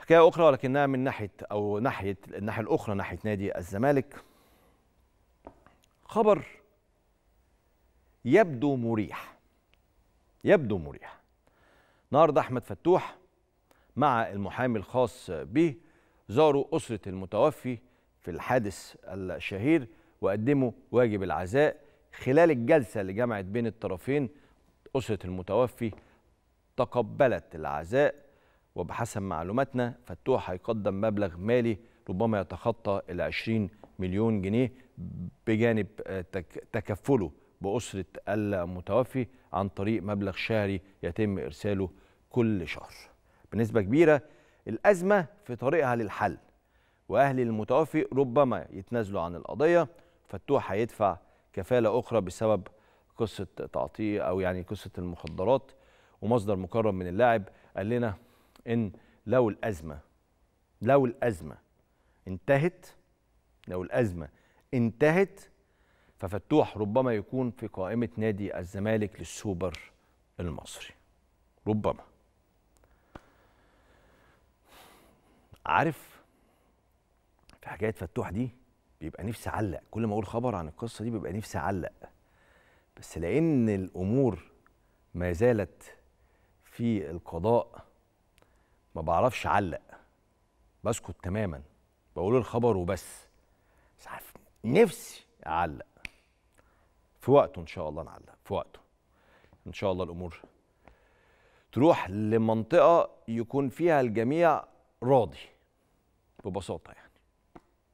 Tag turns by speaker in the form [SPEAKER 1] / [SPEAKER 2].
[SPEAKER 1] حكاية أخرى ولكنها من ناحية أو ناحية الناحية الأخرى ناحية نادي الزمالك خبر يبدو مريح يبدو مريح النهارده أحمد فتوح مع المحامي الخاص به زاروا أسرة المتوفي في الحادث الشهير وقدموا واجب العزاء خلال الجلسة اللي جمعت بين الطرفين أسرة المتوفي تقبلت العزاء وبحسب معلوماتنا فتوح هيقدم مبلغ مالي ربما يتخطى ال 20 مليون جنيه بجانب آه، تكفله بأسرة المتوفي عن طريق مبلغ شهري يتم إرساله كل شهر بنسبة كبيرة الأزمة في طريقها للحل وأهل المتوفي ربما يتنازلوا عن القضية فتوح هيدفع كفالة أخرى بسبب قصة تعطيه أو يعني قصة المخدرات ومصدر مكرم من اللاعب قال لنا ان لو الازمه لو الازمه انتهت لو الازمه انتهت ففتوح ربما يكون في قائمه نادي الزمالك للسوبر المصري ربما عارف في حكايه فتوح دي بيبقى نفسي اعلق كل ما اقول خبر عن القصه دي بيبقى نفسي اعلق بس لان الامور ما زالت في القضاء ما بعرفش اعلق بسكت تماما بقول الخبر وبس بس عارف نفسي اعلق في وقته ان شاء الله نعلق في وقته ان شاء الله الامور تروح لمنطقه يكون فيها الجميع راضي ببساطه يعني